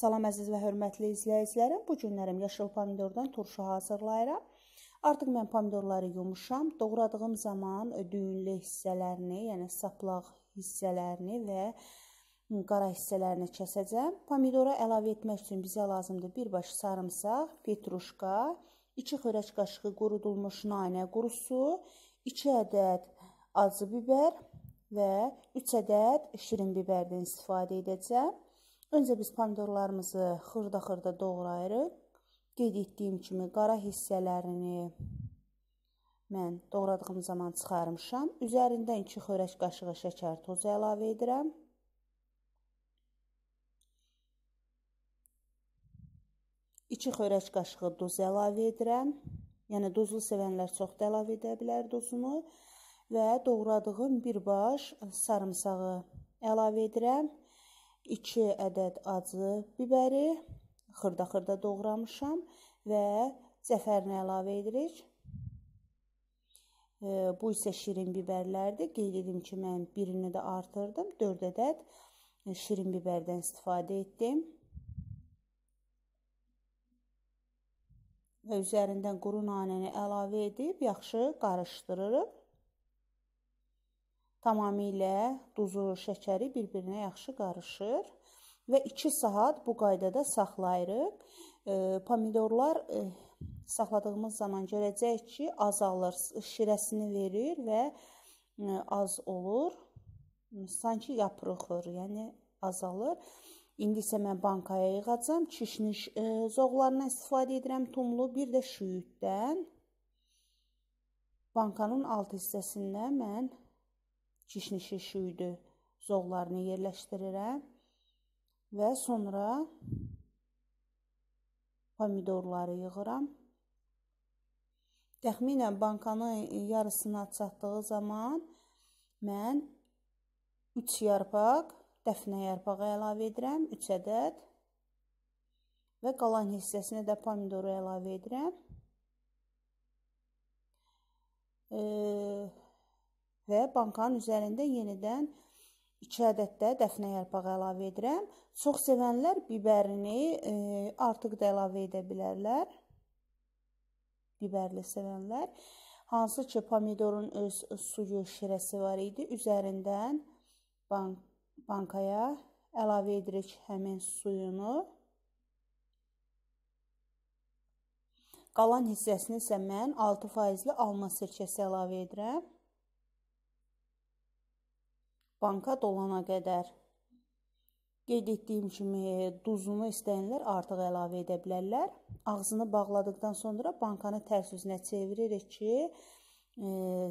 Salam əziz və hörmətli izləyicilərim. Bu günlərim yaşıl pomidordan turşu hazırlayıram. Artıq mən pomidorları yumuşam. Doğradığım zaman düyünlü hissələrini, yəni saplaq hissələrini və qara hissələrini kəsəcəm. Pomidora əlavə etmək üçün bizə lazımdır birbaş sarımsaq, petruşka, 2 xörək qaşığı qurudulmuş nanə qurusu, 2 ədəd acı biber və 3 ədəd şirin biberdən istifadə edəcəm. Öncə biz pomidorlarımızı xırda-xırda doğrayırıq. Qeyd etdiyim kimi qara hissələrini mən doğradığım zaman çıxarmışam. Üzərindən 2 xörək qaşığı şəkər tozu əlavə edirəm. İki xörək qaşığı duz əlavə edirəm. Yəni duzlu sevənlər çox da əlavə edə bilər duzunu və doğradığım bir baş sarımsağı əlavə edirəm. 2 ədəd acı bibəri xırda-xırda doğramışam və cəfərini əlavə edirik. E, bu isə şirin bibərlərdir. Qeyd edim ki, mən birini də artırdım. 4 ədəd e, şirin bibərdən istifadə etdim. Və üzərindən quru nanəni əlavə edib yaxşı qarışdırırıq. Tamamilə duzu, şəkəri bir-birinə yaxşı qarışır və 2 saat bu qaydada saxlayırıq. E, pomidorlar e, saxladığımız zaman görəcəyik ki, azalır, şirəsini verir və e, az olur. Sanki yaprıxır, yəni azalır. İndi isə mən bankaya yığacam. Kişniş e, zoğlarından istifadə edirəm, tumlu, bir də şüyüddən. Bankanın alt hissəsindən mən kişnişi şüydü zoğlarını yerləşdirirəm və sonra pomidorları yığıram. Təxminən bankanın yarısına çatdığı zaman mən 3 yarpaq dəfnə yarpağı əlavə edirəm, 3 ədəd və qalan hissəsinə də pomidoru əlavə edirəm. Eee və bankanın üzərində yenidən 2 ədəd də dəfnə yarpağı əlavə edirəm. Çox sevənlər bibərini e, artıq da əlavə edə bilərlər. Bibərli sevənlər. Hansı ki, pomidorun öz suyu şirəsi var idi. Üzərindən bank bankaya əlavə edirik həmin suyunu. Qalan hissəsini isə mən 6%-li alma sirkəsi əlavə edirəm. Banka dolana qədər Qeyd etdiyim kimi, duzunu istəyənlər artıq əlavə edə bilərlər. Ağzını bağladıqdan sonra bankanı tərs üzünə çeviririk ki, e,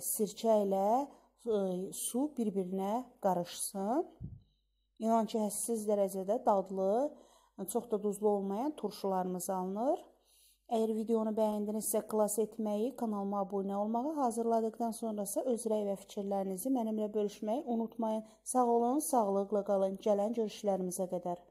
sirkə ilə e, su bir-birinə qarışsın. İnan ki, həssiz dərəcədə dadlı, çox da duzlu olmayan turşularımız alınır. Əgər videonu bəyəndinizsə, klass etməyi, kanalıma abunə olmağı, hazırladıqdan sonrasa öz rəy və fikirlərinizi mənimlə bölüşməyi unutmayın. Sağ olun, sağlıqla qalın. Gələn görüşlərimizə qədər.